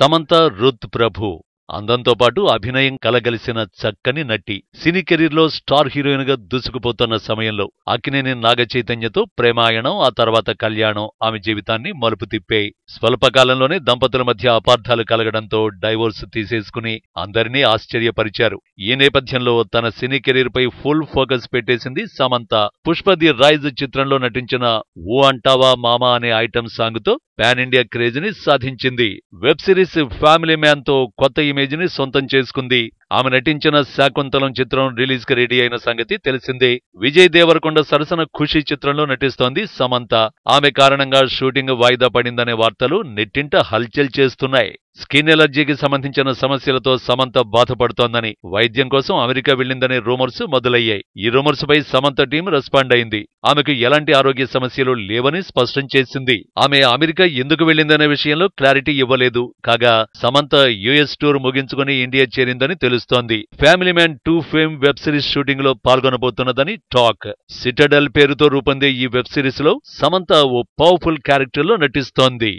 Samantha Ruth ప్రభు అందంతో పాటు అభినయం కలగలిసిన చక్కని నటి సినీ కెరీర్లో స్టార్ హీరోయిన్గా దూసుకుపోతున్న సమయంలో అక్కినేని నాగ చైతన్యతో ప్రేమాయణం ఆ తర్వాత కళ్యాణం ఆమె జీవితాన్ని మలుపు తిప్పే స్వల్పకాలంలోనే దంపతుల మధ్య అపార్థాలు కలగడంతో డైవోర్స్ తీసేసుకుని అందరినీ ఆశ్చర్యపరిచారు ఈ నేపథ్యంలో తన సినీ కెరీర్పై ఫుల్ ఫోకస్ పెట్టేసింది సమంత పుష్పది రైజ్ చిత్రంలో నటించిన ఊ అంటావా మామా అనే ఐటెం సాంగ్తో పాన్ ఇండియా క్రేజ్ని సాధించింది వెబ్ సిరీస్ ఫ్యామిలీ మ్యాన్తో కొత్త ఇమేజ్ని సొంతం చేసుకుంది ఆమె నటించిన శాకుంతలం చిత్రం రిలీజ్ కి రెడీ అయిన సంగతి తెలిసిందే విజయ్ దేవరకొండ సరసన ఖుషి చిత్రంలో నటిస్తోంది సమంత ఆమె కారణంగా షూటింగ్ వాయిదా పడిందనే వార్తలు నెట్టింట హల్చల్ చేస్తున్నాయి స్కిన్ ఎలర్జీకి సంబంధించిన సమస్యలతో సమంత బాధపడుతోందని వైద్యం కోసం అమెరికా వెళ్లిందని రూమర్స్ మొదలయ్యాయి ఈ రూమర్స్ పై సమంత టీం రెస్పాండ్ అయింది ఆమెకు ఎలాంటి ఆరోగ్య సమస్యలు లేవని స్పష్టం చేసింది ఆమె అమెరికా ఎందుకు వెళ్లిందనే విషయంలో క్లారిటీ ఇవ్వలేదు కాగా సమంత యుఎస్ టూర్ ముగించుకుని ఇండియా చేరిందని తెలుస్తోంది Family Man two fame web series shooting లో పాల్గొనబోతున్నదని టాక్ సిటడల్ పేరుతో రూపొందే ఈ వెబ్ సిరీస్ లో సమంత ఓ పవర్ఫుల్ క్యారెక్టర్ లో నటిస్తోంది